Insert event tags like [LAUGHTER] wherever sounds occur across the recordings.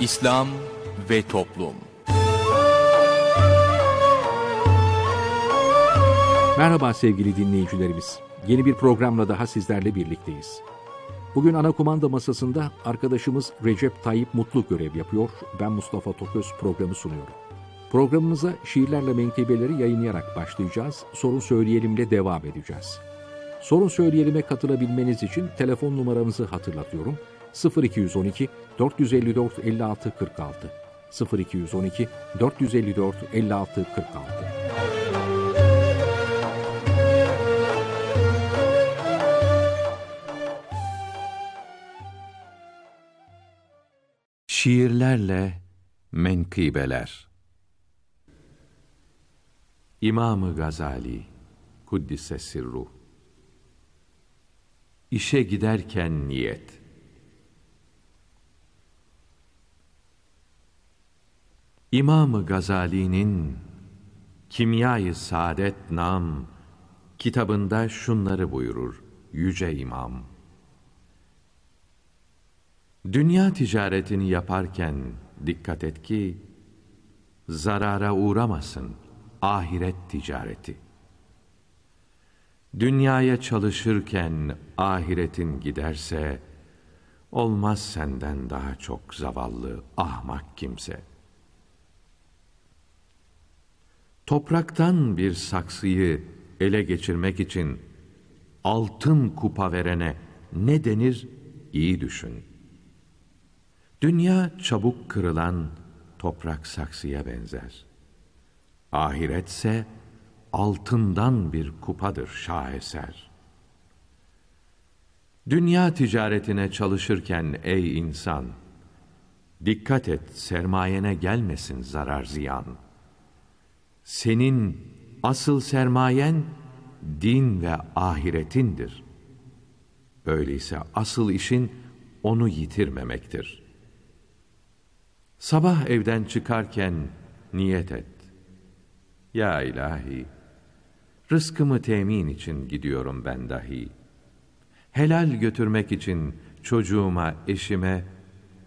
İslam ve Toplum Merhaba sevgili dinleyicilerimiz. Yeni bir programla daha sizlerle birlikteyiz. Bugün ana kumanda masasında arkadaşımız Recep Tayyip Mutlu görev yapıyor. Ben Mustafa Toköz programı sunuyorum. Programımıza şiirlerle menkibeleri yayınlayarak başlayacağız. Sorun Söyleyelim'le devam edeceğiz. Sorun Söyleyelim'e katılabilmeniz için telefon numaramızı hatırlatıyorum. 0212 454 56 46 0212 454 56 46 Şiirlerle Menkıbeler İmam-ı Gazali Kuddise Sirruh İşe giderken niyet İmam-ı Gazali'nin Kimyayı Saadet Nam kitabında şunları buyurur Yüce imam: Dünya ticaretini yaparken dikkat et ki zarara uğramasın ahiret ticareti. Dünyaya çalışırken ahiretin giderse olmaz senden daha çok zavallı ahmak kimse.'' Topraktan bir saksıyı ele geçirmek için altın kupa verene ne denir iyi düşün. Dünya çabuk kırılan toprak saksıya benzer. Ahiretse altından bir kupadır şaheser. Dünya ticaretine çalışırken ey insan, dikkat et sermayene gelmesin zarar ziyan.'' Senin asıl sermayen din ve ahiretindir. Öyleyse asıl işin onu yitirmemektir. Sabah evden çıkarken niyet et. Ya ilahi, rızkımı temin için gidiyorum ben dahi. Helal götürmek için çocuğuma, eşime,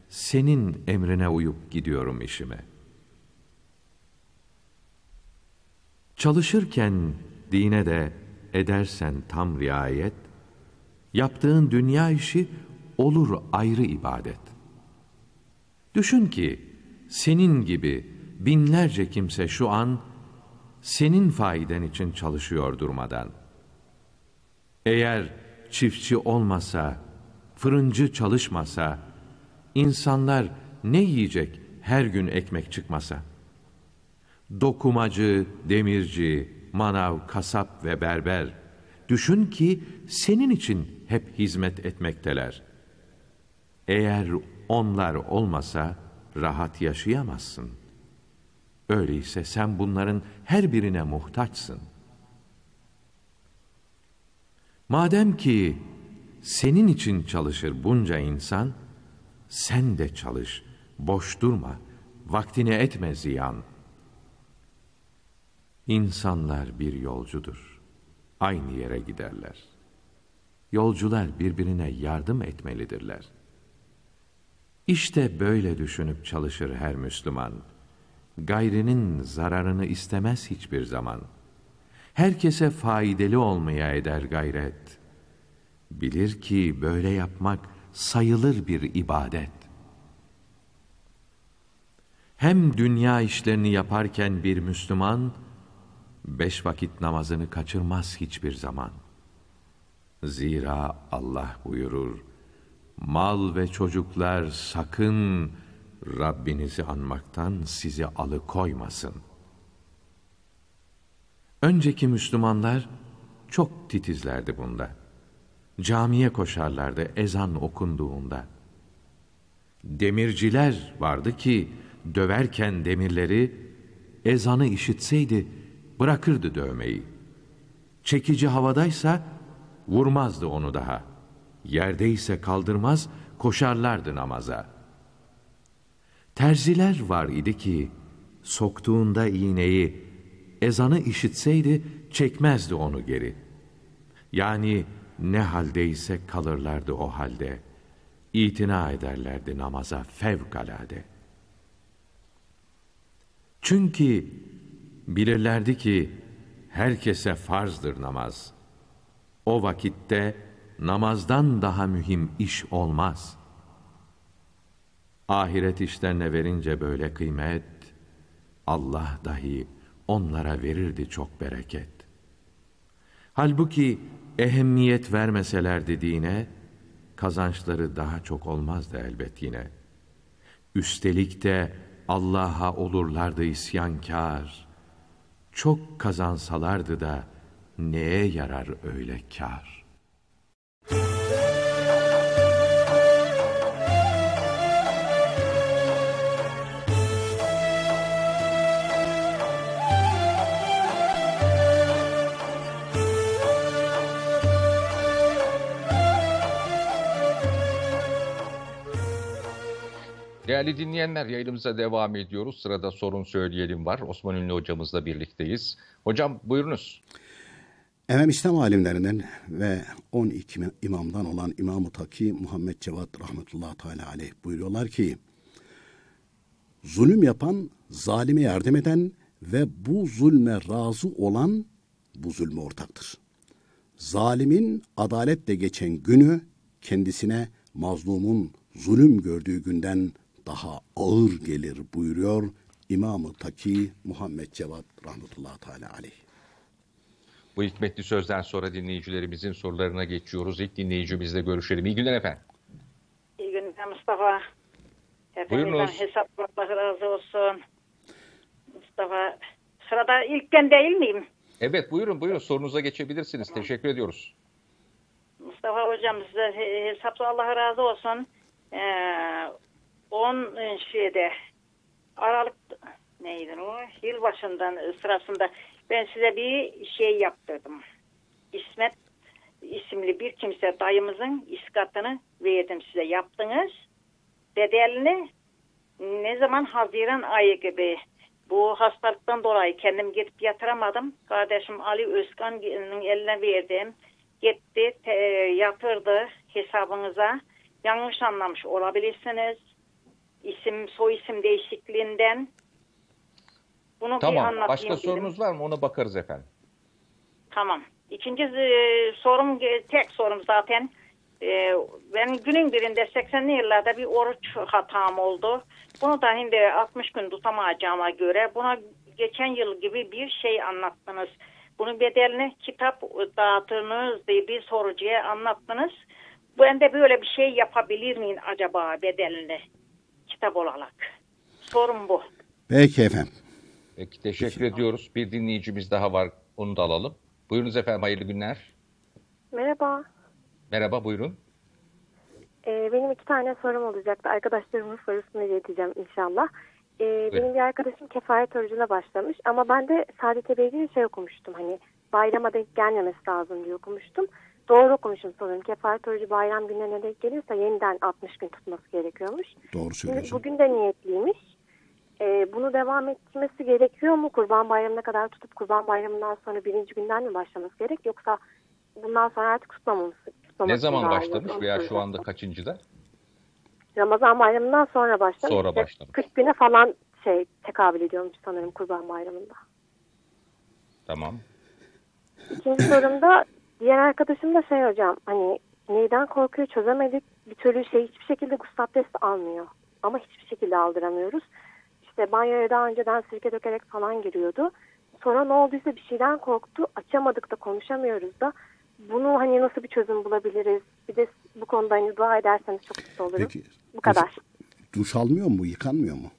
senin emrine uyup gidiyorum işime.'' Çalışırken dine de edersen tam riayet, yaptığın dünya işi olur ayrı ibadet. Düşün ki senin gibi binlerce kimse şu an senin faiden için çalışıyor durmadan. Eğer çiftçi olmasa, fırıncı çalışmasa, insanlar ne yiyecek her gün ekmek çıkmasa?'' Dokumacı, demirci, manav, kasap ve berber, düşün ki senin için hep hizmet etmekteler. Eğer onlar olmasa rahat yaşayamazsın. Öyleyse sen bunların her birine muhtaçsın. Madem ki senin için çalışır bunca insan, sen de çalış, boş durma, vaktini etme ziyan.'' İnsanlar bir yolcudur. Aynı yere giderler. Yolcular birbirine yardım etmelidirler. İşte böyle düşünüp çalışır her Müslüman. Gayrinin zararını istemez hiçbir zaman. Herkese faydalı olmaya eder gayret. Bilir ki böyle yapmak sayılır bir ibadet hem dünya işlerini yaparken bir Müslüman, beş vakit namazını kaçırmaz hiçbir zaman. Zira Allah buyurur, mal ve çocuklar sakın Rabbinizi anmaktan sizi alıkoymasın. Önceki Müslümanlar çok titizlerdi bunda. Camiye koşarlardı ezan okunduğunda. Demirciler vardı ki döverken demirleri ezanı işitseydi bırakırdı dövmeyi. Çekici havadaysa vurmazdı onu daha. Yerdeyse kaldırmaz, koşarlardı namaza. Terziler var idi ki, soktuğunda iğneyi, ezanı işitseydi çekmezdi onu geri. Yani ne haldeyse kalırlardı o halde. İtina ederlerdi namaza fevkalade. Çünkü Bilirlerdi ki herkese farzdır namaz. O vakitte namazdan daha mühim iş olmaz. Ahiret işlerine verince böyle kıymet, Allah dahi onlara verirdi çok bereket. Halbuki ehemmiyet vermeseler dediğine, kazançları daha çok olmazdı elbet yine. Üstelik de Allah'a olurlardı isyankâr.'' çok kazansalardı da neye yarar öyle kar? Değerli dinleyenler yayınımıza devam ediyoruz. Sırada sorun söyleyelim var. Osman Ünlü hocamızla birlikteyiz. Hocam buyurunuz. Efendim İslam alimlerinden ve 12 imamdan olan İmam-ı Taki Muhammed Cevat rahmetullahi Teala Aleyh buyuruyorlar ki Zulüm yapan, zalime yardım eden ve bu zulme razı olan bu zulme ortaktır. Zalimin adaletle geçen günü kendisine mazlumun zulüm gördüğü günden daha ağır gelir buyuruyor İmam-ı Taki Muhammed Cevat rahmetullahi teala aleyh. Bu hikmetli sözden sonra dinleyicilerimizin sorularına geçiyoruz. İlk dinleyicimizle görüşelim. İyi günler efendim. İyi günler Mustafa. Efendim Buyurunuz. hesap Allah razı olsun. Mustafa sırada ilkken değil miyim? Evet buyurun buyurun sorunuza geçebilirsiniz. Tamam. Teşekkür ediyoruz. Mustafa hocam size hesap Allah razı olsun. Ee, 10 şeyde Aralık neydi o? Yıl başından e, sırasında ben size bir şey yaptırdım. İsmet isimli bir kimse dayımızın iskatını verdim size yaptınız. Bedelini ne zaman Haziran ayı gibi bu hastalıktan dolayı kendim gidip yatıramadım. Kardeşim Ali Özkan'ın eline verdim. Gitti te, yatırdı hesabınıza. Yanlış anlamış olabilirsiniz isim soy isim değişikliğinden. Bunu tamam. bir anlatayım. Başka dedim. sorunuz var mı? Ona bakarız efendim. Tamam. İkinci e, sorum e, tek sorum zaten. E, ben günün birinde 80'li yıllarda bir oruç hatam oldu. Bunu da şimdi 60 gün tutamayacağıma göre buna geçen yıl gibi bir şey anlattınız. Bunun bedelini kitap dağıtınız diye bir sorucuya anlattınız. Ben de böyle bir şey yapabilir miyim acaba bedelini? kitap olarak. Sorun bu. Peki efendim. Peki teşekkür Peki. ediyoruz. Bir dinleyicimiz daha var. Onu da alalım. Buyurunuz efendim hayırlı günler. Merhaba. Merhaba buyurun. Ee, benim iki tane sorum olacaktı. Arkadaşlarımın sorusunu ileteceğim inşallah. Ee, Benim bir arkadaşım kefaret orucuna başlamış ama ben de Saadet Ebeyli'de şey okumuştum hani bayrama denk gelmemesi lazım diye okumuştum. Doğru okumuşum sanırım. Kefaret Kefaretoloji bayram günlerine denk gelirse yeniden 60 gün tutması gerekiyormuş. Doğru söylüyorsun. Bugün de niyetliymiş. Ee, bunu devam etmesi gerekiyor mu? Kurban bayramına kadar tutup kurban bayramından sonra birinci günden mi başlaması gerek? Yoksa bundan sonra artık tutmamamız Ne zaman başlamış veya şu anda kaçıncıda? Ramazan bayramından sonra başlamış. Sonra başlamış. 40 güne falan şey tekabül ediyormuş sanırım kurban bayramında. Tamam. İkinci sorumda diğer arkadaşım da şey hocam hani neyden korkuyor çözemedik bir türlü şey hiçbir şekilde Gustav testi almıyor ama hiçbir şekilde aldıramıyoruz. İşte banyoya daha önceden sirke dökerek falan giriyordu. Sonra ne olduysa bir şeyden korktu. Açamadık da konuşamıyoruz da. Bunu hani nasıl bir çözüm bulabiliriz? Bir de bu konuda hani dua ederseniz çok mutlu olurum. Peki, bu kadar. Duş almıyor mu? Yıkanmıyor mu?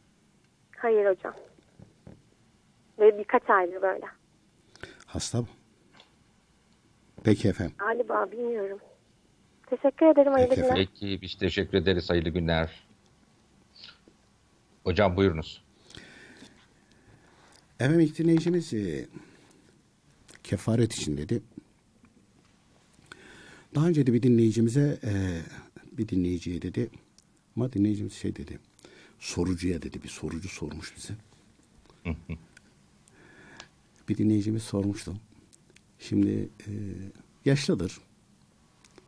Hayır hocam. Ve birkaç aydır böyle. Hasta mı? Peki efendim. Galiba bilmiyorum. Teşekkür ederim. Hayırlı Peki günler. Peki biz teşekkür ederiz. Hayırlı günler. Hocam buyurunuz. Efendim ilk dinleyicimiz e, kefaret için dedi. Daha önce de bir dinleyicimize e, bir dinleyiciye dedi ama dinleyicimiz şey dedi sorucuya dedi bir sorucu sormuş bize. bir dinleyicimiz sormuştu. Şimdi e, yaşlıdır,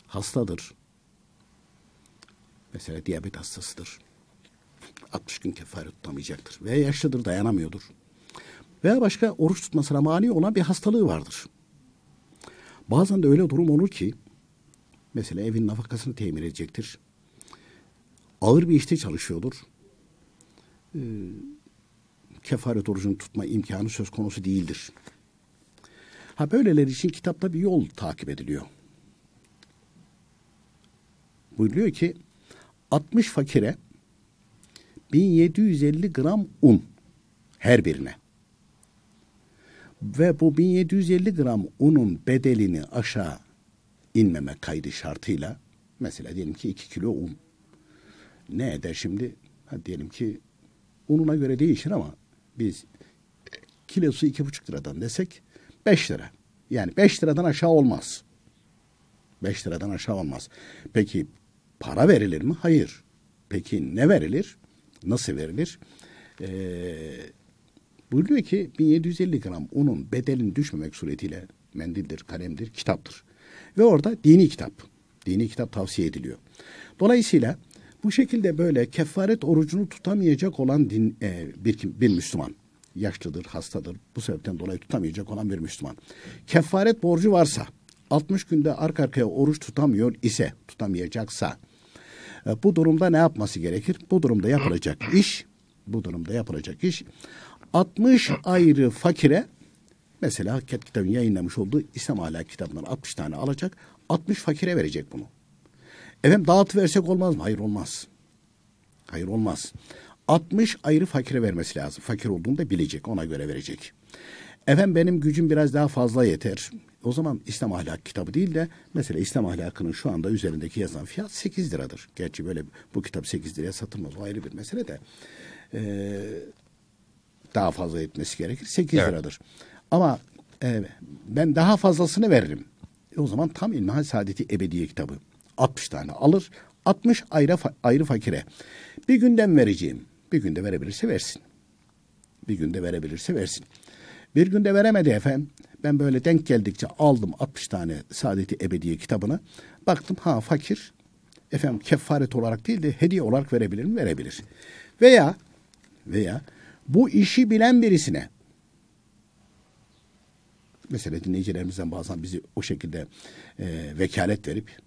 hastadır. Mesela diyabet hastasıdır. 60 gün kefaret tutamayacaktır. Veya yaşlıdır, dayanamıyordur. Veya başka oruç tutmasına mani olan bir hastalığı vardır. Bazen de öyle durum olur ki mesela evin nafakasını temin edecektir. Ağır bir işte çalışıyordur. E, kefaret orucunu tutma imkanı söz konusu değildir. Ha böyleler için kitapta bir yol takip ediliyor. Buyuruyor ki 60 fakire 1750 gram un her birine. Ve bu 1750 gram unun bedelini aşağı inmeme kaydı şartıyla mesela diyelim ki 2 kilo un ne eder şimdi? Ha diyelim ki ununa göre değişir ama biz kilosu iki buçuk liradan desek 5 lira. Yani 5 liradan aşağı olmaz. 5 liradan aşağı olmaz. Peki para verilir mi? Hayır. Peki ne verilir? Nasıl verilir? Ee, buyuruyor ki 1750 gram unun bedelin düşmemek suretiyle mendildir, kalemdir, kitaptır. Ve orada dini kitap. Dini kitap tavsiye ediliyor. Dolayısıyla bu şekilde böyle kefaret orucunu tutamayacak olan din, e, bir, bir Müslüman yaşlıdır, hastadır. Bu sebepten dolayı tutamayacak olan bir Müslüman. Kefaret borcu varsa 60 günde arka arkaya oruç tutamıyor ise, tutamayacaksa e, bu durumda ne yapması gerekir? Bu durumda yapılacak iş, bu durumda yapılacak iş 60 ayrı fakire mesela Ket kitabın yayınlamış olduğu İslam Ala kitabından 60 tane alacak, 60 fakire verecek bunu. Efendim dağıtı versek olmaz mı? Hayır olmaz. Hayır olmaz. 60 ayrı fakire vermesi lazım. Fakir olduğunu da bilecek, ona göre verecek. Efendim benim gücüm biraz daha fazla yeter. O zaman İslam ahlak kitabı değil de mesela İslam ahlakının şu anda üzerindeki yazan fiyat 8 liradır. Gerçi böyle bu kitap 8 liraya satılmaz o ayrı bir mesele de. Ee, daha fazla etmesi gerekir 8 evet. liradır. Ama e, ben daha fazlasını veririm. E, o zaman tam İlmihal Saadeti Ebediye kitabı. 60 tane alır. 60 ayrı, ayrı fakire. Bir gündem vereceğim. Bir günde verebilirse versin. Bir günde verebilirse versin. Bir günde veremedi efendim. Ben böyle denk geldikçe aldım 60 tane Saadeti Ebediye kitabını. Baktım ha fakir. Efendim kefaret olarak değil de hediye olarak verebilir mi? Verebilir. Veya veya bu işi bilen birisine mesela dinleyicilerimizden bazen bizi o şekilde e, vekalet verip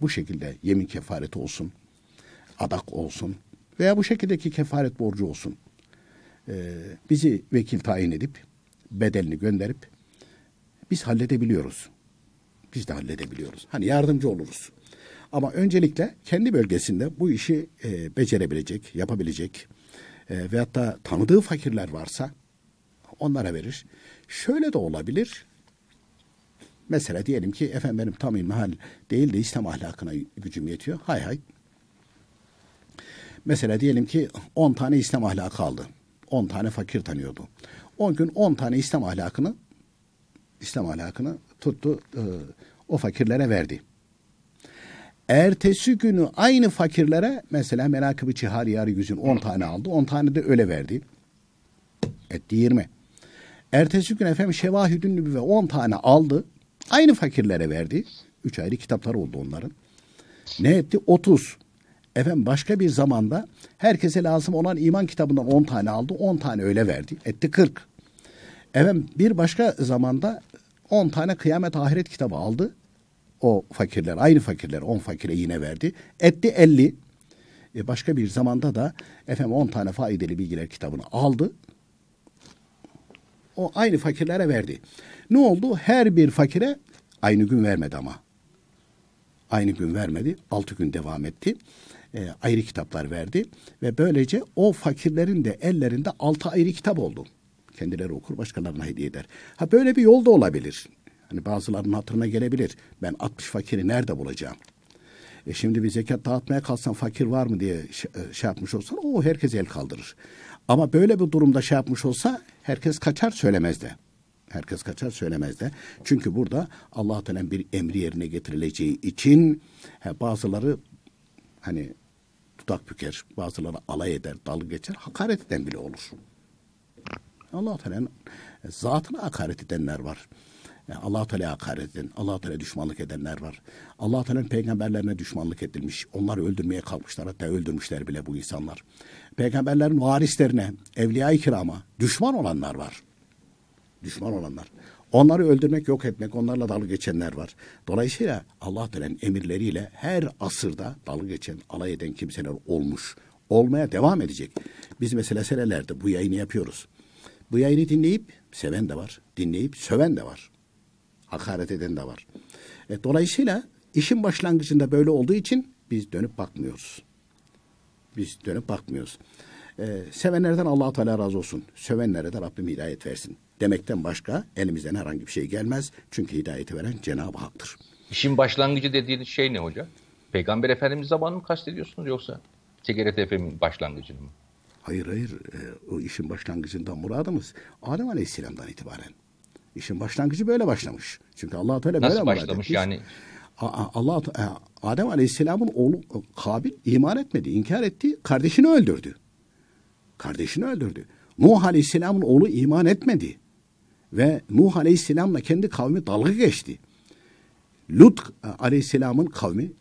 bu şekilde yemin kefareti olsun, adak olsun, veya bu şekildeki kefaret borcu olsun. Ee, bizi vekil tayin edip bedelini gönderip biz halledebiliyoruz. Biz de halledebiliyoruz. Hani yardımcı oluruz. Ama öncelikle kendi bölgesinde bu işi e, becerebilecek, yapabilecek e, veyahut da tanıdığı fakirler varsa onlara verir. Şöyle de olabilir. Mesela diyelim ki efendim benim tam ilmihal değil de İslam ahlakına gücüm yetiyor. Hay hay Mesela diyelim ki 10 tane İslam ahlakı aldı. 10 tane fakir tanıyordu. 10 gün 10 tane İslam ahlakını İslam ahlakını tuttu e, o fakirlere verdi. Ertesi günü aynı fakirlere mesela menakıb-ı cihar yarı yüzün 10 tane aldı. 10 tane de öyle verdi. Etti 20. Ertesi gün efendim şevahidün ve 10 tane aldı. Aynı fakirlere verdi. Üç ayrı kitaplar oldu onların. Ne etti? 30. Efendim başka bir zamanda herkese lazım olan iman kitabından 10 tane aldı. 10 tane öyle verdi. Etti 40. Efendim bir başka zamanda 10 tane kıyamet ahiret kitabı aldı. O fakirler aynı fakirler 10 fakire yine verdi. Etti 50. E başka bir zamanda da efendim 10 tane faydalı bilgiler kitabını aldı. O aynı fakirlere verdi. Ne oldu? Her bir fakire aynı gün vermedi ama. Aynı gün vermedi. Altı gün devam etti e, ayrı kitaplar verdi ve böylece o fakirlerin de ellerinde altı ayrı kitap oldu. Kendileri okur başkalarına hediye eder. Ha böyle bir yol da olabilir. Hani bazılarının hatırına gelebilir. Ben 60 fakiri nerede bulacağım? E şimdi bir zekat dağıtmaya kalsan fakir var mı diye e, şey yapmış olsan o herkes el kaldırır. Ama böyle bir durumda şey yapmış olsa herkes kaçar söylemez de. Herkes kaçar söylemez de. Çünkü burada Allah Teala'nın bir emri yerine getirileceği için he, bazıları hani dudak büker, bazıları alay eder, dalga geçer, hakaret eden bile olur. Allah-u Teala'nın e, zatına hakaret edenler var. E, Allah Teala hakaret eden, Allah Teala düşmanlık edenler var. Allah Teala'nın peygamberlerine düşmanlık edilmiş. Onları öldürmeye kalkmışlar. Hatta öldürmüşler bile bu insanlar. Peygamberlerin varislerine, evliya-i kirama düşman olanlar var. Düşman olanlar. Onları öldürmek, yok etmek, onlarla dalga geçenler var. Dolayısıyla Allah denen emirleriyle her asırda dalga geçen, alay eden kimseler olmuş. Olmaya devam edecek. Biz mesela senelerde bu yayını yapıyoruz. Bu yayını dinleyip seven de var, dinleyip söven de var. Hakaret eden de var. E, dolayısıyla işin başlangıcında böyle olduğu için biz dönüp bakmıyoruz. Biz dönüp bakmıyoruz. E, sevenlerden Allah Teala razı olsun. Sövenlere de Rabbim hidayet versin demekten başka elimizden herhangi bir şey gelmez. Çünkü hidayeti veren Cenab-ı Hak'tır. İşin başlangıcı dediğiniz şey ne hoca? Peygamber Efendimiz zamanını mı kastediyorsunuz yoksa TGRTF'nin başlangıcını mı? Hayır hayır e, o işin başlangıcından muradımız Adem Aleyhisselam'dan itibaren. İşin başlangıcı böyle başlamış. Çünkü Allah Teala böyle Nasıl başlamış yani? Allah e, Adem Aleyhisselam'ın oğlu e, Kabil iman etmedi, inkar etti, kardeşini öldürdü. Kardeşini öldürdü. Nuh Aleyhisselam'ın oğlu iman etmedi ve Nuh Aleyhisselam'la kendi kavmi dalga geçti. Lut e, Aleyhisselam'ın kavmi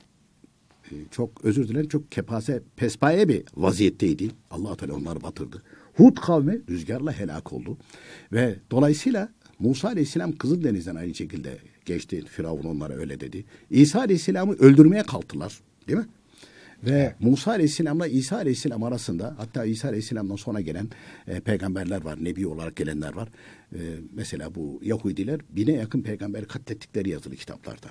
e, çok özür dilerim çok kepase pespaye bir vaziyetteydi. Allah Teala onları batırdı. Hud kavmi rüzgarla helak oldu. Ve dolayısıyla Musa Aleyhisselam Kızıldeniz'den aynı şekilde geçti. Firavun onlara öyle dedi. İsa Aleyhisselam'ı öldürmeye kalktılar. Değil mi? Ve Musa Aleyhisselam'la İsa Aleyhisselam arasında hatta İsa Aleyhisselam'dan sonra gelen e, peygamberler var, nebi olarak gelenler var. Ee, mesela bu Yahudiler bine yakın peygamber katlettikleri yazılı kitaplarda.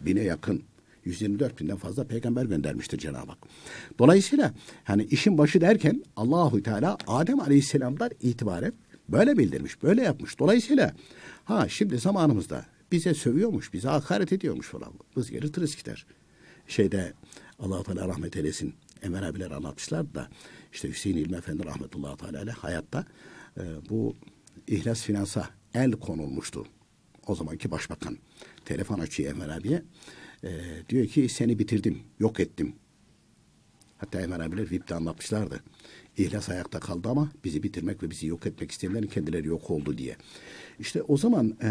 Bine yakın. 124 binden fazla peygamber göndermiştir Cenab-ı Hak. Dolayısıyla hani işin başı derken Allahu Teala Adem Aleyhisselam'dan itibaren böyle bildirmiş, böyle yapmış. Dolayısıyla ha şimdi zamanımızda bize sövüyormuş, bize hakaret ediyormuş falan. Hız geri tırıs gider. Şeyde Allah Teala rahmet eylesin. emir abiler anlatmışlar da işte Hüseyin İlmi Efendi rahmetullahi teala hayatta e, bu İhlas Finans'a el konulmuştu. O zamanki başbakan telefon açıyor Enver abiye. E, diyor ki seni bitirdim, yok ettim. Hatta Enver abiler VIP'te anlatmışlardı. İhlas ayakta kaldı ama bizi bitirmek ve bizi yok etmek isteyenlerin kendileri yok oldu diye. İşte o zaman e,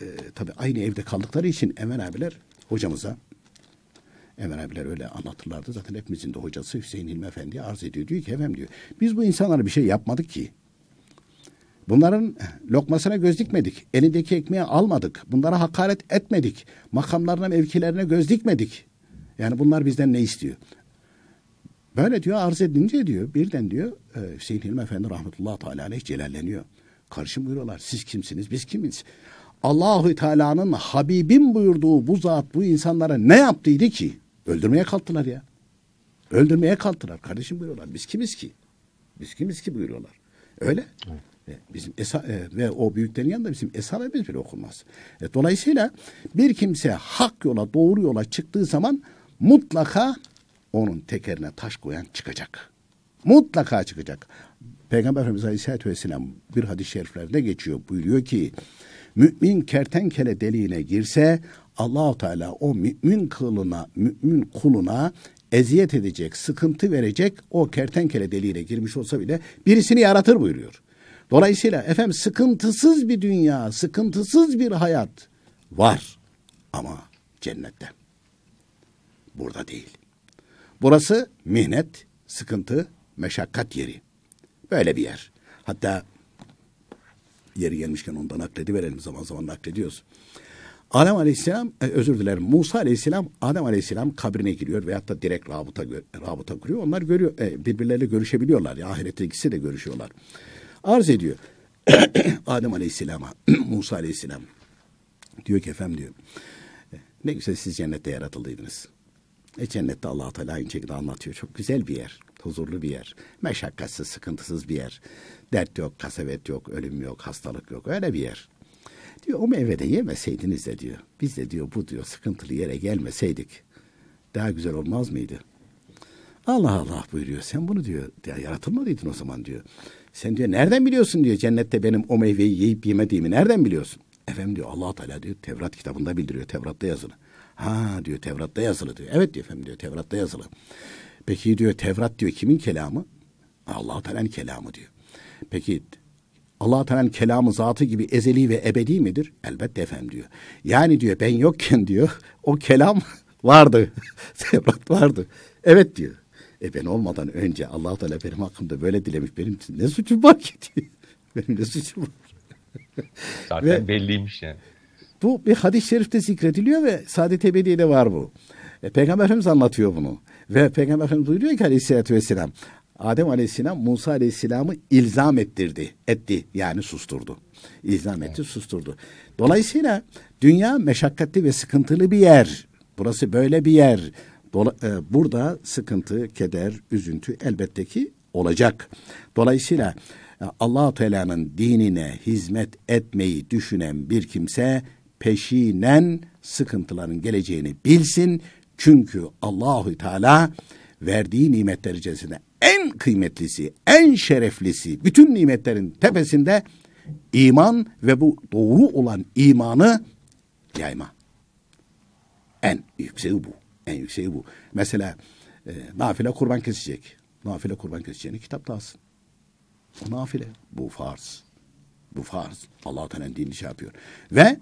e, tabii aynı evde kaldıkları için Enver abiler hocamıza Enver abiler öyle anlatırlardı. Zaten hepimizin de hocası Hüseyin Hilmi Efendi'ye arz ediyor. Diyor ki efendim diyor biz bu insanlara bir şey yapmadık ki. Bunların lokmasına göz dikmedik. Elindeki ekmeği almadık. Bunlara hakaret etmedik. Makamlarına, mevkilerine göz dikmedik. Yani bunlar bizden ne istiyor? Böyle diyor arz edince diyor birden diyor e, Hüseyin Hilmi Efendi rahmetullahi teala aleyh celalleniyor. Karşı buyuruyorlar siz kimsiniz biz kimiz? Allahü Teala'nın Habibim buyurduğu bu zat bu insanlara ne yaptıydı ki? Öldürmeye kalktılar ya. Öldürmeye kalktılar. Kardeşim buyuruyorlar biz kimiz ki? Biz kimiz ki buyuruyorlar. Öyle. Evet. E, bizim esa, e, ve o büyüklerin yanında bizim eshabemiz bile okunmaz. E, dolayısıyla bir kimse hak yola, doğru yola çıktığı zaman mutlaka onun tekerine taş koyan çıkacak. Mutlaka çıkacak. Peygamber Efendimiz Aleyhisselatü Vesselam bir hadis-i şeriflerde geçiyor. Buyuruyor ki mümin kertenkele deliğine girse Allahu Teala o mümin kılına, mümin kuluna eziyet edecek, sıkıntı verecek o kertenkele deliğine girmiş olsa bile birisini yaratır buyuruyor. Dolayısıyla efendim sıkıntısız bir dünya, sıkıntısız bir hayat var ama cennette. Burada değil. Burası mihnet, sıkıntı, meşakkat yeri. Böyle bir yer. Hatta yeri gelmişken ondan nakledi verelim zaman zaman naklediyoruz. Adem Aleyhisselam e, özür dilerim Musa Aleyhisselam Adem Aleyhisselam kabrine giriyor veyahut da direkt rabıta rabıta kuruyor. Onlar görüyor e, birbirleriyle görüşebiliyorlar. Ya ahirette ikisi de görüşüyorlar arz ediyor. [COUGHS] Adem Aleyhisselam'a, [COUGHS] Musa Aleyhisselam. Diyor ki efendim diyor. Ne güzel siz cennette yaratıldıydınız. E cennette allah Teala aynı şekilde anlatıyor. Çok güzel bir yer. Huzurlu bir yer. Meşakkatsiz, sıkıntısız bir yer. Dert yok, kasvet yok, ölüm yok, hastalık yok. Öyle bir yer. Diyor o meyveden yemeseydiniz de diyor. Biz de diyor bu diyor sıkıntılı yere gelmeseydik daha güzel olmaz mıydı? Allah Allah buyuruyor. Sen bunu diyor ya yaratılmadıydın o zaman diyor. Sen diyor nereden biliyorsun diyor cennette benim o meyveyi yiyip yemediğimi nereden biliyorsun? Efendim diyor allah Teala diyor Tevrat kitabında bildiriyor Tevrat'ta yazılı. Ha diyor Tevrat'ta yazılı diyor. Evet diyor efendim diyor Tevrat'ta yazılı. Peki diyor Tevrat diyor kimin kelamı? allah Teala'nın kelamı diyor. Peki allah Teala'nın kelamı zatı gibi ezeli ve ebedi midir? Elbette efendim diyor. Yani diyor ben yokken diyor o kelam [LAUGHS] vardı. [LAUGHS] Tevrat vardı. Evet diyor. E ben olmadan önce allah Teala benim hakkımda böyle dilemiş. Benim ne suçum var ki [LAUGHS] Benim ne suçum var. [LAUGHS] Zaten ve belliymiş yani. Bu bir hadis-i şerifte zikrediliyor ve Saadet Ebediye'de var bu. E, Peygamber Efendimiz anlatıyor bunu. Ve Peygamber Efendimiz buyuruyor ki aleyhissalatü vesselam. Adem Aleyhisselam Musa Aleyhisselam'ı ilzam ettirdi. Etti yani susturdu. İlzam etti susturdu. Dolayısıyla dünya meşakkatli ve sıkıntılı bir yer. Burası böyle bir yer. Dola, e, burada sıkıntı, keder, üzüntü elbette ki olacak. Dolayısıyla e, allah Teala'nın dinine hizmet etmeyi düşünen bir kimse peşinen sıkıntıların geleceğini bilsin. Çünkü Allahü Teala verdiği nimetler içerisinde en kıymetlisi, en şereflisi, bütün nimetlerin tepesinde iman ve bu doğru olan imanı yayma. En yükseği bu. En yükseği şey bu. Mesela e, nafile kurban kesecek. Nafile kurban keseceğini kitapta alsın. O nafile. Bu farz. Bu farz. Allah Teala dinini şey yapıyor. Ve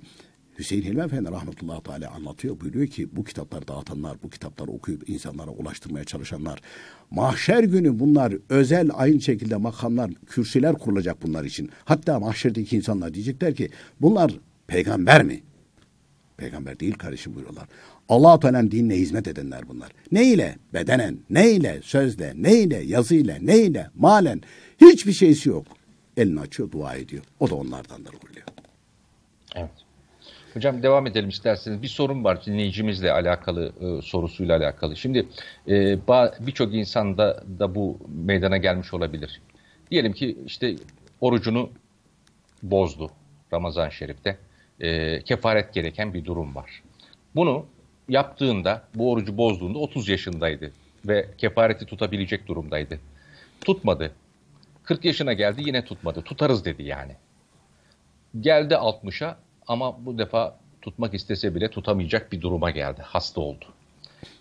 Hüseyin Hilmi Efendi rahmetullahi teala anlatıyor. Buyuruyor ki bu kitapları dağıtanlar, bu kitapları okuyup insanlara ulaştırmaya çalışanlar. Mahşer günü bunlar özel aynı şekilde makamlar, kürsüler kurulacak bunlar için. Hatta mahşerdeki insanlar diyecekler ki bunlar peygamber mi? Peygamber değil kardeşim buyuruyorlar. Allah Teala'nın dinine hizmet edenler bunlar. Ne ile? Bedenen, ne ile? Sözle, ne ile? Yazıyla, ne ile? Malen. Hiçbir şeysi yok. Elini açıyor, dua ediyor. O da onlardandır oluyor. Evet. Hocam devam edelim isterseniz. Bir sorun var dinleyicimizle alakalı, e, sorusuyla alakalı. Şimdi e, birçok insanda da bu meydana gelmiş olabilir. Diyelim ki işte orucunu bozdu ramazan Şerif'te. E, kefaret gereken bir durum var. Bunu yaptığında, bu orucu bozduğunda 30 yaşındaydı ve kefareti tutabilecek durumdaydı. Tutmadı. 40 yaşına geldi yine tutmadı. Tutarız dedi yani. Geldi 60'a ama bu defa tutmak istese bile tutamayacak bir duruma geldi. Hasta oldu.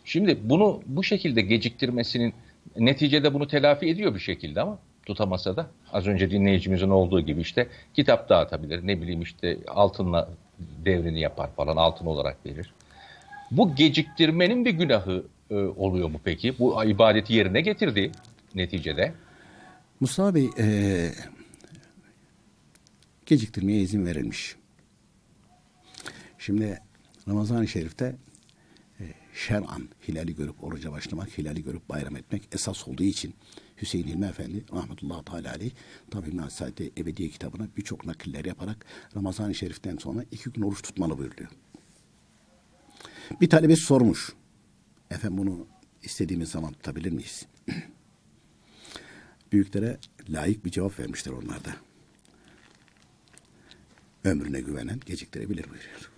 Şimdi bunu bu şekilde geciktirmesinin neticede bunu telafi ediyor bir şekilde ama tutamasa da az önce dinleyicimizin olduğu gibi işte kitap dağıtabilir. Ne bileyim işte altınla devrini yapar falan altın olarak verir. Bu geciktirmenin bir günahı e, oluyor mu peki? Bu ibadeti yerine getirdi neticede. Musa Bey e, geciktirmeye izin verilmiş. Şimdi Ramazan-ı Şerif'te e, şer'an hilali görüp oruca başlamak, hilali görüp bayram etmek esas olduğu için Hüseyin Hilmi Efendi rahmetullahi teala aleyh Tabim Nasihati Ebediye kitabına birçok nakiller yaparak Ramazan-ı Şerif'ten sonra iki gün oruç tutmalı buyuruyor. Bir talebe sormuş. Efendim bunu istediğimiz zaman tutabilir miyiz? [CLEARS THROAT] Büyüklere layık bir cevap vermişler onlar da. Ömrüne güvenen geciktirebilir buyuruyor.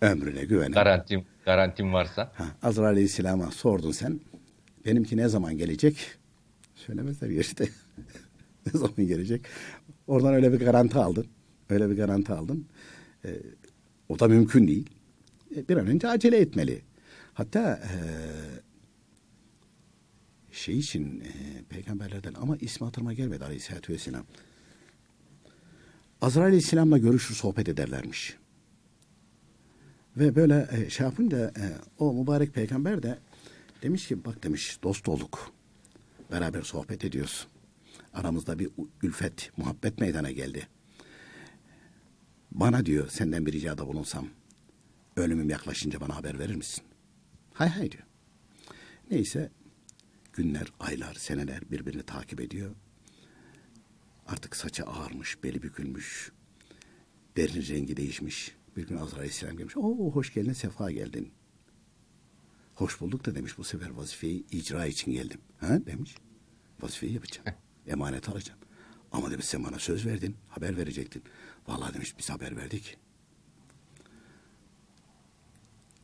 Ömrüne güvenen. Garantim, garantim varsa. Ha, Azrail Aleyhisselam'a sordun sen. Benimki ne zaman gelecek? Söylemezler gerçi [LAUGHS] ne zaman gelecek? Oradan öyle bir garanti aldın. Öyle bir garanti aldın. E, o da mümkün değil. E, bir an önce acele etmeli. Hatta e, şey için e, peygamberlerden ama ismi hatırıma gelmedi Aleyhisselatü Vesselam. Azrail Aleyhisselam'la görüşür sohbet ederlermiş. Ve böyle e, şey yapınca e, o mübarek peygamber de demiş ki bak demiş dost olduk. Beraber sohbet ediyoruz. Aramızda bir ülfet, muhabbet meydana geldi.'' Bana diyor senden bir ricada bulunsam ölümüm yaklaşınca bana haber verir misin? Hay hay diyor. Neyse günler, aylar, seneler birbirini takip ediyor. Artık saçı ağarmış, beli bükülmüş. derin rengi değişmiş. Bir gün Azrail Aleyhisselam gelmiş. Oo hoş geldin, sefa geldin. Hoş bulduk da demiş bu sefer vazifeyi icra için geldim. Ha demiş. Vazifeyi yapacağım. Emanet alacağım. Ama demiş sen bana söz verdin, haber verecektin. Vallahi demiş biz haber verdik.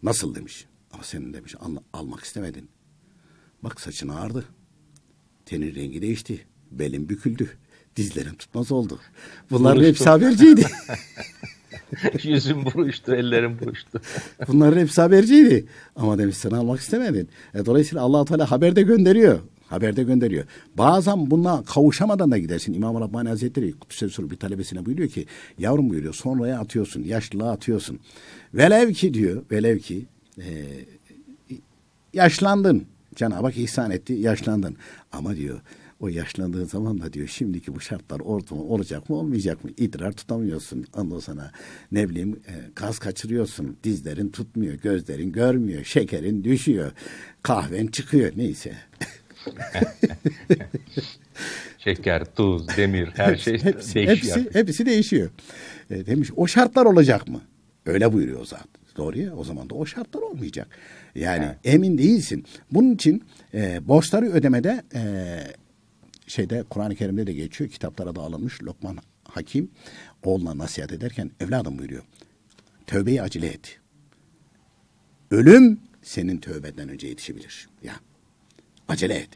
Nasıl demiş. Ama senin demiş al, almak istemedin. Bak saçın ağardı. Tenin rengi değişti. Belin büküldü. Dizlerim tutmaz oldu. Bunların Buluştum. hepsi haberciydi. [LAUGHS] Yüzüm buruştu, ellerim buruştu. Bunların hepsi haberciydi. Ama demiş sen almak istemedin. E, dolayısıyla allah Teala haber de gönderiyor. Haberde gönderiyor. Bazen bununla kavuşamadan da gidersin. İmam Rabbani Hazretleri Kutüs'e bir talebesine buyuruyor ki yavrum buyuruyor sonraya atıyorsun. Yaşlılığa atıyorsun. Velev ki diyor velev ki e, yaşlandın. Cenab-ı Hak ihsan etti yaşlandın. Ama diyor o yaşlandığı zaman da diyor şimdiki bu şartlar ortamı olacak mı olmayacak mı idrar tutamıyorsun ondan sonra ne bileyim e, kas kaçırıyorsun dizlerin tutmuyor gözlerin görmüyor şekerin düşüyor kahven çıkıyor neyse [LAUGHS] [LAUGHS] Şeker, tuz, demir her şey hepsi, değişiyor. Hepsi, hepsi değişiyor. E, demiş o şartlar olacak mı? Öyle buyuruyor zaten. Doğru ya o zaman da o şartlar olmayacak. Yani evet. emin değilsin. Bunun için e, borçları ödemede e, şeyde Kur'an-ı Kerim'de de geçiyor. Kitaplara da alınmış Lokman Hakim oğluna nasihat ederken evladım buyuruyor. Tövbeyi acele et. Ölüm senin tövbeden önce yetişebilir. Ya Acele et.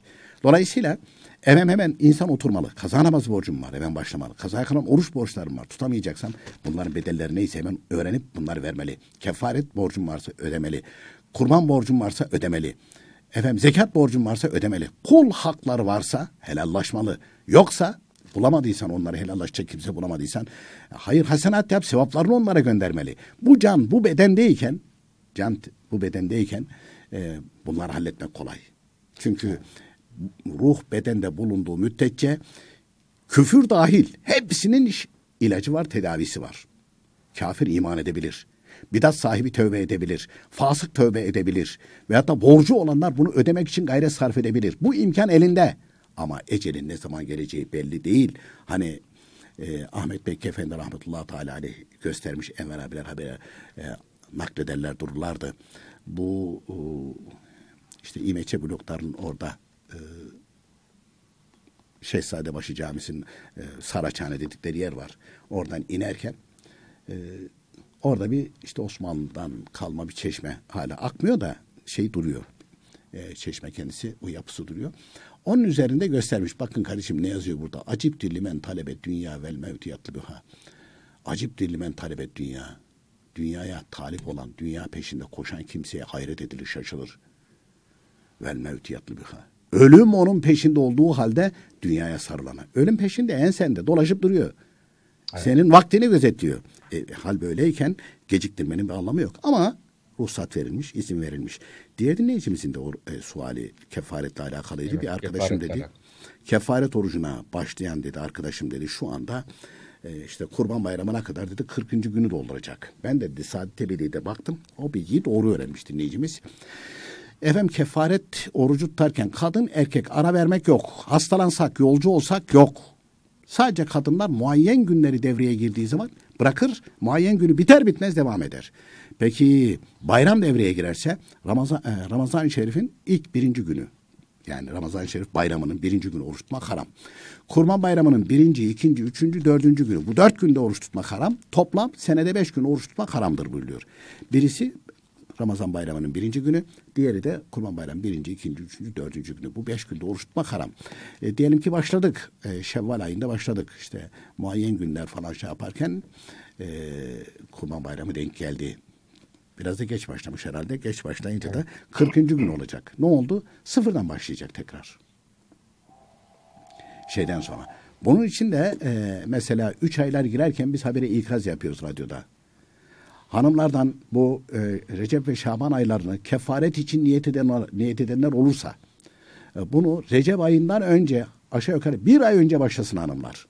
Dolayısıyla hemen hemen insan oturmalı. Kaza namazı borcum var hemen başlamalı. Kaza kalan oruç borçlarım var. Tutamayacaksam bunların bedelleri neyse hemen öğrenip bunları vermeli. Kefaret borcum varsa ödemeli. Kurban borcum varsa ödemeli. Efendim zekat borcum varsa ödemeli. Kul hakları varsa helallaşmalı. Yoksa bulamadıysan onları helallaşacak kimse bulamadıysan hayır hasenat yap sevaplarını onlara göndermeli. Bu can bu bedendeyken can bu bedendeyken e, bunları halletmek kolay. Çünkü ruh bedende bulunduğu müddetçe küfür dahil hepsinin ilacı var, tedavisi var. Kafir iman edebilir. Bidat sahibi tövbe edebilir. Fasık tövbe edebilir. Veyahut da borcu olanlar bunu ödemek için gayret sarf edebilir. Bu imkan elinde. Ama ecelin ne zaman geleceği belli değil. Hani e, Ahmet Bey Efendi rahmetullahi teala aleyh göstermiş Enver abiler haber e, naklederler dururlardı. Bu e, işte İmeçe bloklarının orada e, Şehzadebaşı Camisi'nin e, Saraçhane dedikleri yer var. Oradan inerken e, orada bir işte Osmanlı'dan kalma bir çeşme hala akmıyor da şey duruyor. E, çeşme kendisi o yapısı duruyor. Onun üzerinde göstermiş. Bakın kardeşim ne yazıyor burada? Acip dillimen talebet dünya vel mevtiyatlı büha. Acip dillimen talebet dünya. Dünyaya talip olan, dünya peşinde koşan kimseye hayret edilir, şaşılır vel mevtü yatlıbıha. Ölüm onun peşinde olduğu halde dünyaya sarılana. Ölüm peşinde ensende dolaşıp duruyor. Evet. Senin vaktini gözetliyor. E, hal böyleyken geciktirmenin bir anlamı yok. Ama ruhsat verilmiş, izin verilmiş. Diğer dinleyicimizin de o e, suali kefaretle alakalıydı. Evet, bir arkadaşım dedi. Kefaret orucuna başlayan dedi arkadaşım dedi şu anda e, işte kurban bayramına kadar dedi 40. günü dolduracak. Ben de dedi Saadet Tebili'de baktım. O bilgiyi doğru öğrenmiş dinleyicimiz. Efem kefaret orucu tutarken kadın erkek ara vermek yok. Hastalansak yolcu olsak yok. Sadece kadınlar muayyen günleri devreye girdiği zaman bırakır. Muayyen günü biter bitmez devam eder. Peki bayram devreye girerse Ramazan, e, Ramazan-ı Şerif'in ilk birinci günü yani Ramazan-ı Şerif bayramının birinci günü oruç tutmak haram. Kurban bayramının birinci, ikinci, üçüncü, dördüncü günü bu dört günde oruç tutmak haram. Toplam senede beş gün oruç tutmak haramdır buyuruyor. Birisi Ramazan bayramının birinci günü. Diğeri de kurban bayramı birinci, ikinci, üçüncü, dördüncü günü. Bu beş günde oruç tutmak haram. E, diyelim ki başladık. E, Şevval ayında başladık. İşte muayyen günler falan şey yaparken e, kurban bayramı denk geldi. Biraz da geç başlamış herhalde. Geç başlayınca da 40. gün olacak. Ne oldu? Sıfırdan başlayacak tekrar. Şeyden sonra. Bunun için de e, mesela üç aylar girerken biz habere ikaz yapıyoruz radyoda hanımlardan bu e, Recep ve Şaban aylarını kefaret için niyet edenler, niyet edenler olursa e, bunu Recep ayından önce aşağı yukarı bir ay önce başlasın hanımlar.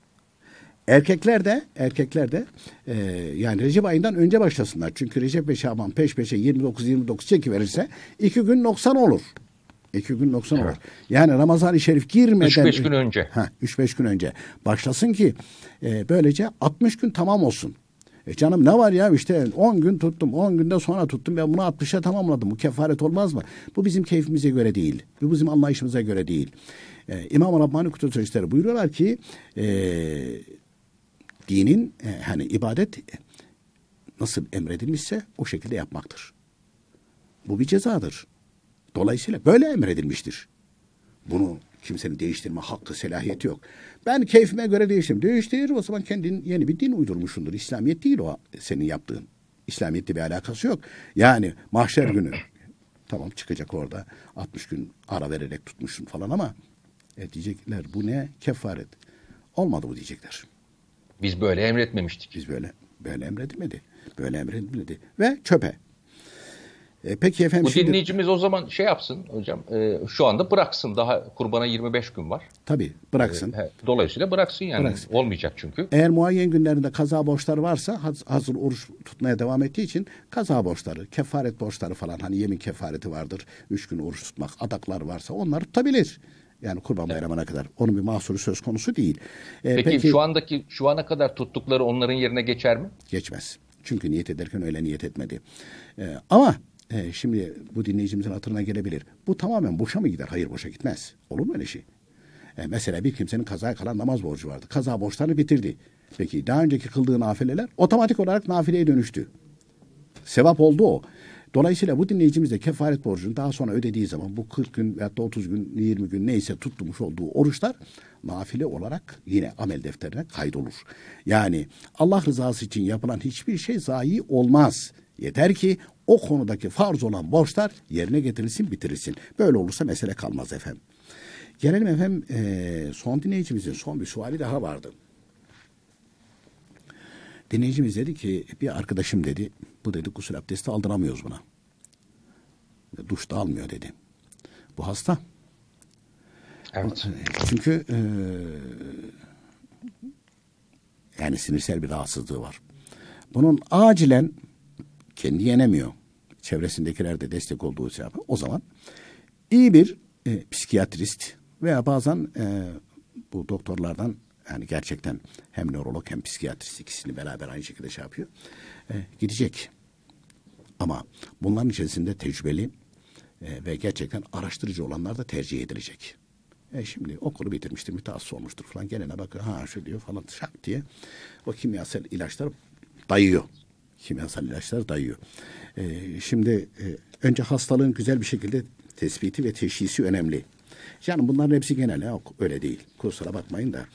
Erkekler de erkekler de e, yani Recep ayından önce başlasınlar. Çünkü Recep ve Şaban peş peşe 29-29 çekiverirse iki gün noksan olur. İki gün noksan evet. olur. Yani Ramazan-ı Şerif girmeden... 3-5 gün önce. 3-5 gün önce başlasın ki e, böylece 60 gün tamam olsun. E canım ne var ya işte 10 gün tuttum 10 günde sonra tuttum ben bunu 60'a tamamladım bu kefaret olmaz mı? Bu bizim keyfimize göre değil bu bizim anlayışımıza göre değil. E, İmam Rabbani Kutu Sözleri buyuruyorlar ki e, dinin e, hani ibadet e, nasıl emredilmişse o şekilde yapmaktır. Bu bir cezadır. Dolayısıyla böyle emredilmiştir. Bunu kimsenin değiştirme hakkı, selahiyeti yok. Ben keyfime göre değiştim. Değiştir o zaman kendin yeni bir din uydurmuşsundur. İslamiyet değil o senin yaptığın. İslamiyetle bir alakası yok. Yani mahşer günü tamam çıkacak orada 60 gün ara vererek tutmuşsun falan ama e, diyecekler bu ne kefaret. Olmadı bu diyecekler. Biz böyle emretmemiştik. Biz böyle böyle emredilmedi. Böyle emredilmedi ve çöpe. E, peki efendim. Bu şimdi... dinleyicimiz o zaman şey yapsın hocam. E, şu anda bıraksın daha kurbana 25 gün var. Tabii bıraksın. E, dolayısıyla bıraksın yani. Bıraksın. Olmayacak çünkü. Eğer muayyen günlerinde kaza borçları varsa hazır oruç tutmaya devam ettiği için kaza borçları, kefaret borçları falan hani yemin kefareti vardır. Üç gün oruç tutmak, adaklar varsa onlar tutabilir. Yani Kurban Bayramı'na evet. kadar. Onun bir mahsuru söz konusu değil. Ee, peki, peki şu andaki şu ana kadar tuttukları onların yerine geçer mi? Geçmez. Çünkü niyet ederken öyle niyet etmedi. Ee, ama e, şimdi bu dinleyicimizin hatırına gelebilir. Bu tamamen boşa mı gider? Hayır boşa gitmez. Olur mu öyle şey? E, mesela bir kimsenin kazaya kalan namaz borcu vardı. Kaza borçlarını bitirdi. Peki daha önceki kıldığı nafileler otomatik olarak nafileye dönüştü. Sevap oldu o. Dolayısıyla bu dinleyicimiz de kefaret borcunu daha sonra ödediği zaman bu 40 gün veya da 30 gün 20 gün neyse tutmuş olduğu oruçlar nafile olarak yine amel defterine kaydolur. Yani Allah rızası için yapılan hiçbir şey zayi olmaz. Yeter ki o konudaki farz olan borçlar yerine getirilsin, bitirilsin. Böyle olursa mesele kalmaz efendim. Gelelim efendim e, son dinleyicimizin son bir suali daha vardı. Dinleyicimiz dedi ki bir arkadaşım dedi bu dedi gusül abdesti aldıramıyoruz buna. Duş da almıyor dedi. Bu hasta. Evet. E, çünkü e, yani sinirsel bir rahatsızlığı var. Bunun acilen kendi yenemiyor. Çevresindekiler de destek olduğu şey O zaman iyi bir e, psikiyatrist veya bazen e, bu doktorlardan yani gerçekten hem nörolog hem psikiyatrist ikisini beraber aynı şekilde şey yapıyor. E, gidecek. Ama bunların içerisinde tecrübeli e, ve gerçekten araştırıcı olanlar da tercih edilecek. E şimdi okulu bitirmiştir, mütehassıs olmuştur falan. Gelene bakıyor, ha şu diyor falan şak diye. O kimyasal ilaçlar dayıyor kimyasal ilaçlar dayıyor. E, şimdi e, önce hastalığın güzel bir şekilde tespiti ve teşhisi önemli. Yani bunların hepsi genel yok öyle değil. Kusura bakmayın da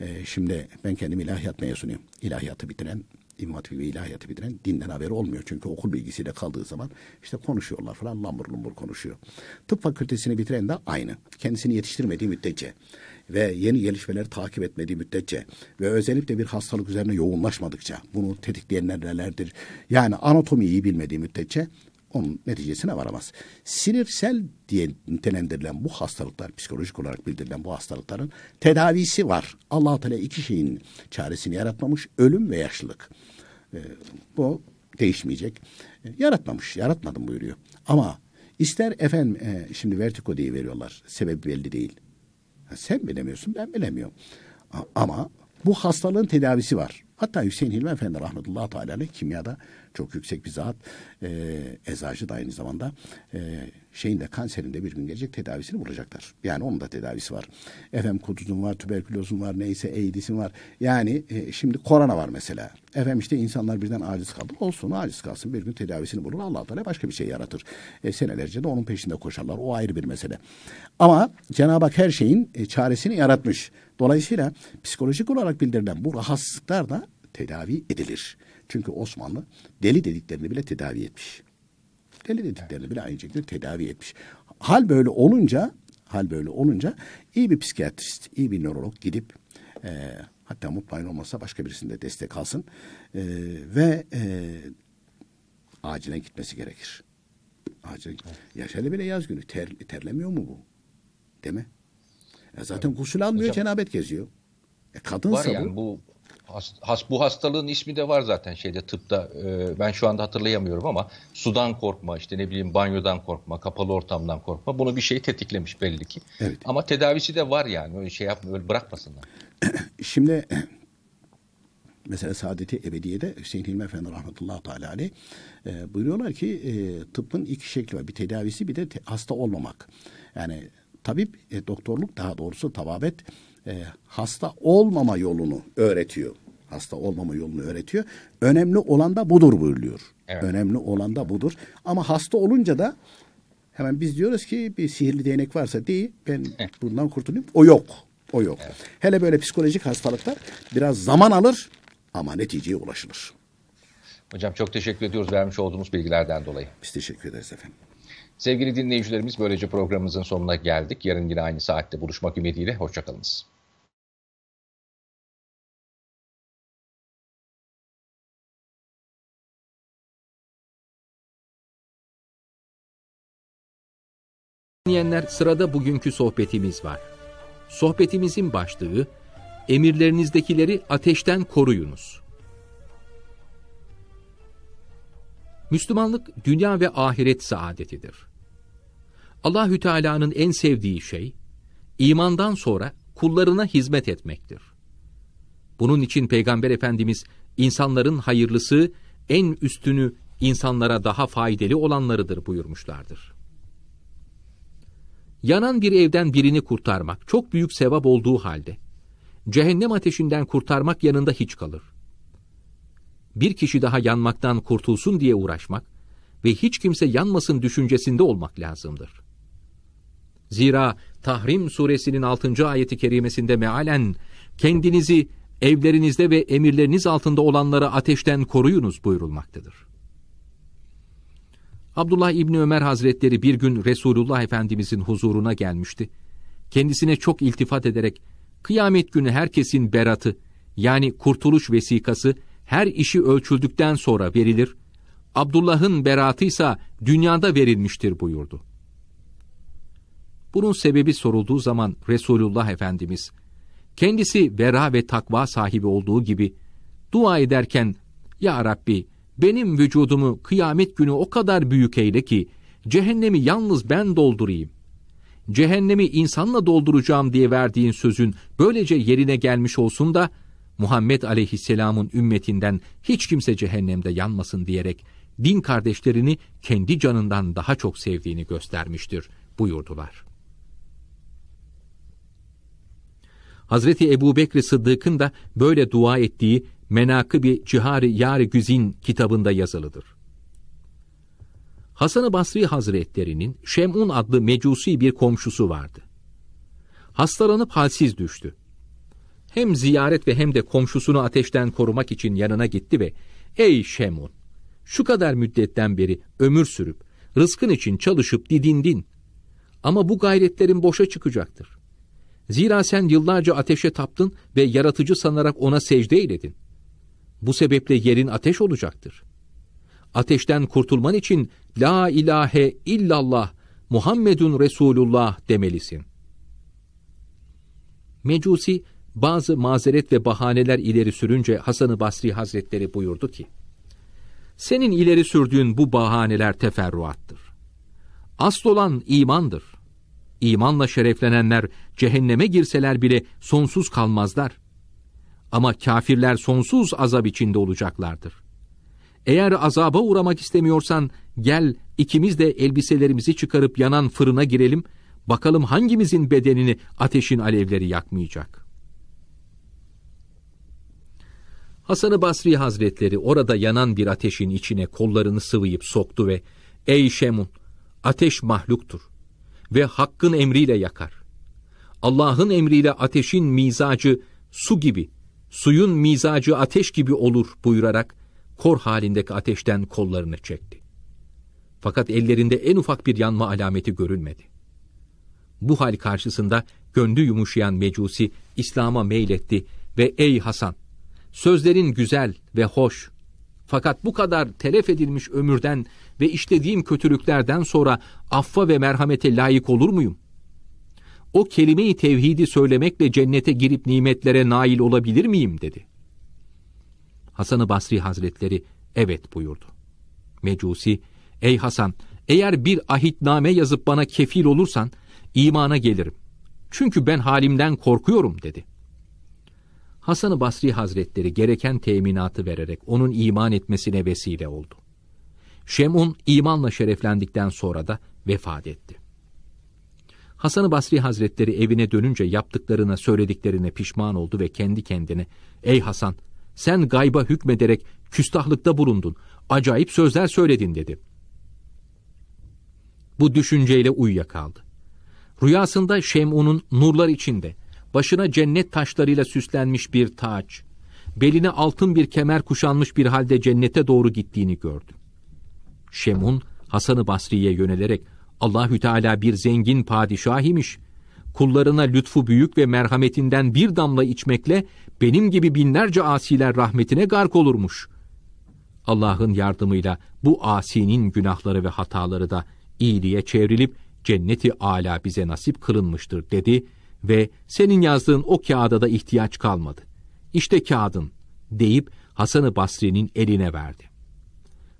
e, şimdi ben kendim ilahiyat mezunuyum. İlahiyatı bitiren İmam Hatip ve ilahiyatı bitiren dinden haberi olmuyor. Çünkü okul bilgisiyle kaldığı zaman işte konuşuyorlar falan lambur lumbur konuşuyor. Tıp fakültesini bitiren de aynı. Kendisini yetiştirmediği müddetçe ve yeni gelişmeleri takip etmediği müddetçe ve özellikle bir hastalık üzerine yoğunlaşmadıkça bunu tetikleyenler nelerdir? Yani anatomiyi iyi bilmediği müddetçe onun neticesine varamaz. Sinirsel diye nitelendirilen bu hastalıklar, psikolojik olarak bildirilen bu hastalıkların tedavisi var. allah Teala iki şeyin çaresini yaratmamış, ölüm ve yaşlılık. Ee, bu değişmeyecek. Ee, yaratmamış, yaratmadım buyuruyor. Ama ister efendim, e, şimdi vertigo diye veriyorlar, sebebi belli değil. Sen bilemiyorsun ben bilemiyorum. Ama bu hastalığın tedavisi var. Hatta Hüseyin Hilmi Efendi rahmetullahi teala kimyada çok yüksek bir zat. E, eczacı da aynı zamanda. E, ee, şeyinde kanserinde bir gün gelecek tedavisini bulacaklar. Yani onun da tedavisi var. Efem kuduzun var, tüberkülozun var, neyse AIDS'in var. Yani e, şimdi korona var mesela. Efem işte insanlar birden aciz kaldı. Olsun aciz kalsın. Bir gün tedavisini bulur. Allah Teala başka bir şey yaratır. E, senelerce de onun peşinde koşarlar. O ayrı bir mesele. Ama Cenab-ı Hak her şeyin e, çaresini yaratmış. Dolayısıyla psikolojik olarak bildirilen bu rahatsızlıklar da tedavi edilir. Çünkü Osmanlı deli dediklerini bile tedavi etmiş. Deli dediklerini bile aynı şekilde tedavi etmiş. Hal böyle olunca, hal böyle olunca iyi bir psikiyatrist, iyi bir nörolog gidip e, hatta mutmain olmasa başka birisinde destek alsın e, ve e, acilen gitmesi gerekir. Acilen. Evet. Yaşar bile yaz günü ter, terlemiyor mu bu? Değil mi? E zaten evet. gusül almıyor, cenabet geziyor. E kadınsa var yani bu, bu has, has, bu hastalığın ismi de var zaten şeyde tıpta. E, ben şu anda hatırlayamıyorum ama sudan korkma, işte ne bileyim banyodan korkma, kapalı ortamdan korkma. Bunu bir şey tetiklemiş belli ki. Evet. Ama tedavisi de var yani. Öyle şey yapma, öyle bırakmasınlar. [CLEARS THROAT] Şimdi [CLEARS THROAT] mesela Saadeti Ebediye'de Hüseyin Hilmi Efendi rahmetullah teala aleyh e, buyuruyorlar ki e, tıbbın iki şekli var. Bir tedavisi bir de te, hasta olmamak. Yani tabip, e, doktorluk daha doğrusu tababet e, hasta olmama yolunu öğretiyor. Hasta olmama yolunu öğretiyor. Önemli olan da budur buyuruyor. Evet. Önemli olan da budur. Ama hasta olunca da hemen biz diyoruz ki bir sihirli değnek varsa değil ben bundan kurtulayım. O yok. O yok. Evet. Hele böyle psikolojik hastalıklar biraz zaman alır ama neticeye ulaşılır. Hocam çok teşekkür ediyoruz vermiş olduğunuz bilgilerden dolayı. Biz teşekkür ederiz efendim. Sevgili dinleyicilerimiz böylece programımızın sonuna geldik. Yarın yine aynı saatte buluşmak ümidiyle. Hoşçakalınız. dinleyenler sırada bugünkü sohbetimiz var. Sohbetimizin başlığı, emirlerinizdekileri ateşten koruyunuz. Müslümanlık dünya ve ahiret saadetidir. Allahü Teala'nın en sevdiği şey, imandan sonra kullarına hizmet etmektir. Bunun için Peygamber Efendimiz insanların hayırlısı, en üstünü insanlara daha faydalı olanlarıdır buyurmuşlardır. Yanan bir evden birini kurtarmak çok büyük sevap olduğu halde cehennem ateşinden kurtarmak yanında hiç kalır. Bir kişi daha yanmaktan kurtulsun diye uğraşmak ve hiç kimse yanmasın düşüncesinde olmak lazımdır. Zira Tahrim suresinin 6. ayeti kerimesinde mealen kendinizi evlerinizde ve emirleriniz altında olanları ateşten koruyunuz buyurulmaktadır. Abdullah İbni Ömer Hazretleri bir gün Resulullah Efendimizin huzuruna gelmişti. Kendisine çok iltifat ederek, kıyamet günü herkesin beratı, yani kurtuluş vesikası, her işi ölçüldükten sonra verilir, Abdullah'ın beratıysa dünyada verilmiştir buyurdu. Bunun sebebi sorulduğu zaman Resulullah Efendimiz, kendisi vera ve takva sahibi olduğu gibi, dua ederken, Ya Rabbi, benim vücudumu kıyamet günü o kadar büyük eyle ki cehennemi yalnız ben doldurayım. Cehennemi insanla dolduracağım diye verdiğin sözün böylece yerine gelmiş olsun da Muhammed aleyhisselamın ümmetinden hiç kimse cehennemde yanmasın diyerek din kardeşlerini kendi canından daha çok sevdiğini göstermiştir buyurdular. Hazreti Ebu Bekri Sıddık'ın da böyle dua ettiği Menakıbi Cihari Yari Güzin kitabında yazılıdır. Hasan-ı Basri Hazretlerinin Şem'un adlı mecusi bir komşusu vardı. Hastalanıp halsiz düştü. Hem ziyaret ve hem de komşusunu ateşten korumak için yanına gitti ve ''Ey Şem'un, şu kadar müddetten beri ömür sürüp, rızkın için çalışıp didindin. Ama bu gayretlerin boşa çıkacaktır. Zira sen yıllarca ateşe taptın ve yaratıcı sanarak ona secde eyledin.'' Bu sebeple yerin ateş olacaktır. Ateşten kurtulman için La ilahe illallah Muhammedun Resulullah demelisin. Mecusi bazı mazeret ve bahaneler ileri sürünce Hasan-ı Basri Hazretleri buyurdu ki, Senin ileri sürdüğün bu bahaneler teferruattır. Asıl olan imandır. İmanla şereflenenler cehenneme girseler bile sonsuz kalmazlar. Ama kafirler sonsuz azap içinde olacaklardır. Eğer azaba uğramak istemiyorsan gel ikimiz de elbiselerimizi çıkarıp yanan fırına girelim. Bakalım hangimizin bedenini ateşin alevleri yakmayacak. Hasan-ı Basri Hazretleri orada yanan bir ateşin içine kollarını sıvayıp soktu ve Ey Şemun! Ateş mahluktur ve hakkın emriyle yakar. Allah'ın emriyle ateşin mizacı su gibi suyun mizacı ateş gibi olur buyurarak kor halindeki ateşten kollarını çekti. Fakat ellerinde en ufak bir yanma alameti görülmedi. Bu hal karşısında gönlü yumuşayan mecusi İslam'a meyletti ve ey Hasan sözlerin güzel ve hoş fakat bu kadar telef edilmiş ömürden ve işlediğim kötülüklerden sonra affa ve merhamete layık olur muyum? o kelime-i tevhidi söylemekle cennete girip nimetlere nail olabilir miyim dedi. Hasan-ı Basri Hazretleri evet buyurdu. Mecusi, ey Hasan eğer bir ahitname yazıp bana kefil olursan imana gelirim. Çünkü ben halimden korkuyorum dedi. Hasan-ı Basri Hazretleri gereken teminatı vererek onun iman etmesine vesile oldu. Şem'un imanla şereflendikten sonra da vefat etti. Hasan-ı Basri Hazretleri evine dönünce yaptıklarına söylediklerine pişman oldu ve kendi kendine ''Ey Hasan sen gayba hükmederek küstahlıkta bulundun, acayip sözler söyledin.'' dedi. Bu düşünceyle uyuyakaldı. Rüyasında Şem'un'un nurlar içinde, başına cennet taşlarıyla süslenmiş bir taç, beline altın bir kemer kuşanmış bir halde cennete doğru gittiğini gördü. Şemun, Hasan-ı Basri'ye yönelerek Allahü Teala bir zengin padişah imiş. Kullarına lütfu büyük ve merhametinden bir damla içmekle benim gibi binlerce asiler rahmetine gark olurmuş. Allah'ın yardımıyla bu asinin günahları ve hataları da iyiliğe çevrilip cenneti âlâ bize nasip kılınmıştır dedi ve senin yazdığın o kağıda da ihtiyaç kalmadı. İşte kağıdın deyip Hasan-ı Basri'nin eline verdi.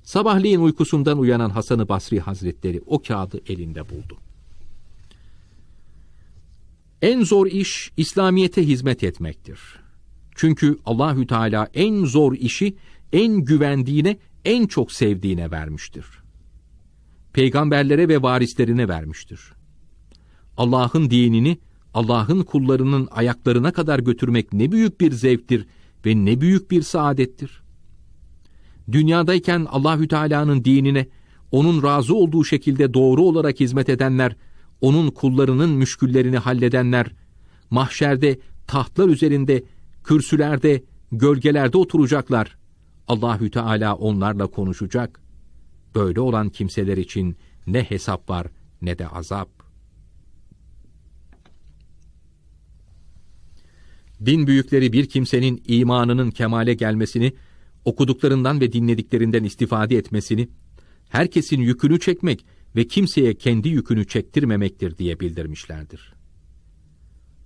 Sabahleyin uykusundan uyanan Hasan-ı Basri Hazretleri o kağıdı elinde buldu. En zor iş İslamiyete hizmet etmektir. Çünkü Allahü Teala en zor işi en güvendiğine, en çok sevdiğine vermiştir. Peygamberlere ve varislerine vermiştir. Allah'ın dinini Allah'ın kullarının ayaklarına kadar götürmek ne büyük bir zevktir ve ne büyük bir saadettir dünyadayken Allahü Teala'nın dinine onun razı olduğu şekilde doğru olarak hizmet edenler, onun kullarının müşküllerini halledenler, mahşerde, tahtlar üzerinde, kürsülerde, gölgelerde oturacaklar. Allahü Teala onlarla konuşacak. Böyle olan kimseler için ne hesap var ne de azap. Din büyükleri bir kimsenin imanının kemale gelmesini okuduklarından ve dinlediklerinden istifade etmesini, herkesin yükünü çekmek ve kimseye kendi yükünü çektirmemektir diye bildirmişlerdir.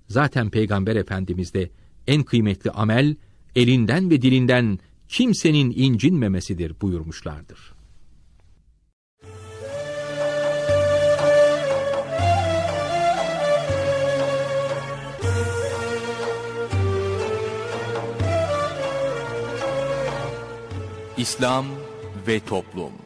Zaten Peygamber Efendimiz de en kıymetli amel elinden ve dilinden kimsenin incinmemesidir buyurmuşlardır. İslam ve Toplum